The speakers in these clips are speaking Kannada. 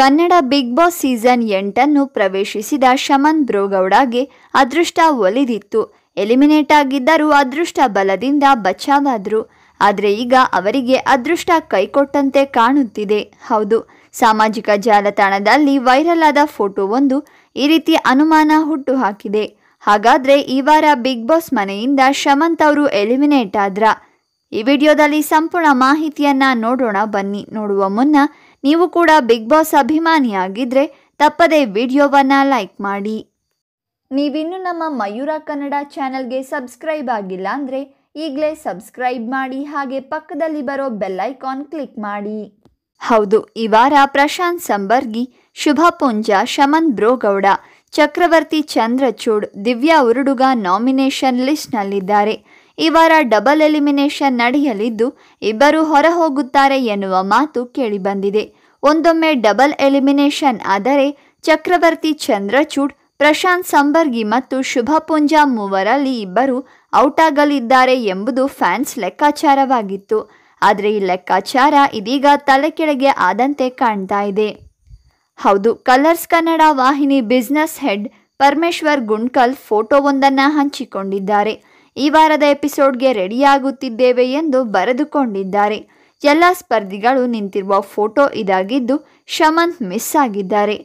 ಕನ್ನಡ ಬಿಗ್ ಬಾಸ್ ಸೀಸನ್ ಎಂಟನ್ನು ಪ್ರವೇಶಿಸಿದ ಶಮನ್ ಬ್ರೋಗೌಡಗೆ ಅದೃಷ್ಟ ಒಲಿದಿತ್ತು ಎಲಿಮಿನೇಟ್ ಆಗಿದ್ದರೂ ಅದೃಷ್ಟ ಬಲದಿಂದ ಬಚಾವಾದ್ರು ಆದರೆ ಈಗ ಅವರಿಗೆ ಅದೃಷ್ಟ ಕೈಕೊಟ್ಟಂತೆ ಕಾಣುತ್ತಿದೆ ಹೌದು ಸಾಮಾಜಿಕ ಜಾಲತಾಣದಲ್ಲಿ ವೈರಲ್ ಆದ ಫೋಟೋವೊಂದು ಈ ರೀತಿ ಅನುಮಾನ ಹುಟ್ಟುಹಾಕಿದೆ ಹಾಗಾದರೆ ಈ ವಾರ ಬಿಗ್ ಬಾಸ್ ಮನೆಯಿಂದ ಶಮಂತ್ ಅವರು ಎಲಿಮಿನೇಟ್ ಆದ್ರ ಈ ವಿಡಿಯೋದಲ್ಲಿ ಸಂಪೂರ್ಣ ಮಾಹಿತಿಯನ್ನ ನೋಡೋಣ ಬನ್ನಿ ನೋಡುವ ಮುನ್ನ ನೀವು ಕೂಡ ಬಿಗ್ ಬಾಸ್ ಅಭಿಮಾನಿಯಾಗಿದ್ದರೆ ತಪ್ಪದೇ ವಿಡಿಯೋವನ್ನು ಲೈಕ್ ಮಾಡಿ ನೀವಿನ್ನೂ ನಮ್ಮ ಮಯೂರ ಕನ್ನಡ ಚಾನೆಲ್ಗೆ ಸಬ್ಸ್ಕ್ರೈಬ್ ಆಗಿಲ್ಲ ಅಂದರೆ ಈಗಲೇ ಸಬ್ಸ್ಕ್ರೈಬ್ ಮಾಡಿ ಹಾಗೆ ಪಕ್ಕದಲ್ಲಿ ಬರೋ ಬೆಲ್ಲೈಕಾನ್ ಕ್ಲಿಕ್ ಮಾಡಿ ಹೌದು ಈ ವಾರ ಪ್ರಶಾಂತ್ ಸಂಬರ್ಗಿ ಶುಭ ಪುಂಜ ಶಮನ್ ಬ್ರೋಗೌಡ ಚಕ್ರವರ್ತಿ ಚಂದ್ರಚೂಡ್ ದಿವ್ಯಾ ಉರುಡುಗ ನಾಮಿನೇಷನ್ ಲಿಸ್ಟ್ನಲ್ಲಿದ್ದಾರೆ ಈ ವಾರ ಡಬಲ್ ಎಲಿಮಿನೇಷನ್ ನಡೆಯಲಿದ್ದು ಇಬ್ಬರು ಹೋಗುತ್ತಾರೆ ಎನ್ನುವ ಮಾತು ಕೇಳಿಬಂದಿದೆ ಒಂದೊಮ್ಮೆ ಡಬಲ್ ಎಲಿಮಿನೇಷನ್ ಆದರೆ ಚಕ್ರವರ್ತಿ ಚಂದ್ರಚೂಡ್ ಪ್ರಶಾಂತ್ ಸಂಬರ್ಗಿ ಮತ್ತು ಶುಭ ಪುಂಜಾ ಮೂವರಲ್ಲಿ ಇಬ್ಬರು ಔಟ್ ಆಗಲಿದ್ದಾರೆ ಎಂಬುದು ಫ್ಯಾನ್ಸ್ ಲೆಕ್ಕಾಚಾರವಾಗಿತ್ತು ಆದರೆ ಈ ಲೆಕ್ಕಾಚಾರ ಇದೀಗ ತಲೆಕೆಳಗೆ ಆದಂತೆ ಕಾಣ್ತಾ ಇದೆ ಹೌದು ಕಲರ್ಸ್ ಕನ್ನಡ ವಾಹಿನಿ ಬಿಸ್ನೆಸ್ ಹೆಡ್ ಪರಮೇಶ್ವರ್ ಗುಂಡ್ಕಲ್ ಫೋಟೋವೊಂದನ್ನು ಹಂಚಿಕೊಂಡಿದ್ದಾರೆ ಈ ವಾರದ ಎಪಿಸೋಡ್ಗೆ ರೆಡಿಯಾಗುತ್ತಿದ್ದೇವೆ ಎಂದು ಬರೆದುಕೊಂಡಿದ್ದಾರೆ ಎಲ್ಲ ಸ್ಪರ್ಧಿಗಳು ನಿಂತಿರುವ ಫೋಟೋ ಇದಾಗಿದ್ದು ಶಮಂತ್ ಮಿಸ್ ಆಗಿದ್ದಾರೆ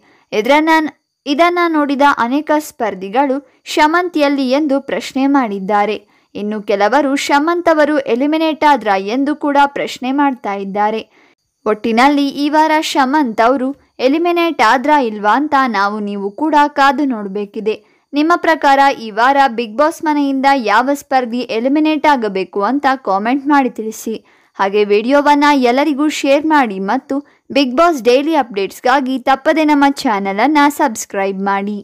ಇದನ್ನ ನೋಡಿದ ಅನೇಕ ಸ್ಪರ್ಧಿಗಳು ಶಮಂತ್ ಎಲ್ಲಿ ಎಂದು ಪ್ರಶ್ನೆ ಮಾಡಿದ್ದಾರೆ ಇನ್ನು ಕೆಲವರು ಶಮಂತ್ ಅವರು ಎಲಿಮಿನೇಟ್ ಆದ್ರ ಎಂದು ಕೂಡ ಪ್ರಶ್ನೆ ಮಾಡ್ತಾ ಇದ್ದಾರೆ ಒಟ್ಟಿನಲ್ಲಿ ಈ ವಾರ ಶಮಂತ್ ಅವರು ಎಲಿಮಿನೇಟ್ ಆದ್ರಾ ಇಲ್ವಾ ಅಂತ ನಾವು ನೀವು ಕೂಡ ಕಾದು ನೋಡಬೇಕಿದೆ ನಿಮ್ಮ ಪ್ರಕಾರ ಈ ವಾರ ಬಿಗ್ ಬಾಸ್ ಮನೆಯಿಂದ ಯಾವ ಸ್ಪರ್ಧಿ ಎಲಿಮಿನೇಟ್ ಆಗಬೇಕು ಅಂತ ಕಾಮೆಂಟ್ ಮಾಡಿ ತಿಳಿಸಿ ಹಾಗೆ ವಿಡಿಯೋವನ್ನು ಎಲ್ಲರಿಗೂ ಶೇರ್ ಮಾಡಿ ಮತ್ತು ಬಿಗ್ ಬಾಸ್ ಡೈಲಿ ಅಪ್ಡೇಟ್ಸ್ಗಾಗಿ ತಪ್ಪದೆ ನಮ್ಮ ಚಾನಲನ್ನು ಸಬ್ಸ್ಕ್ರೈಬ್ ಮಾಡಿ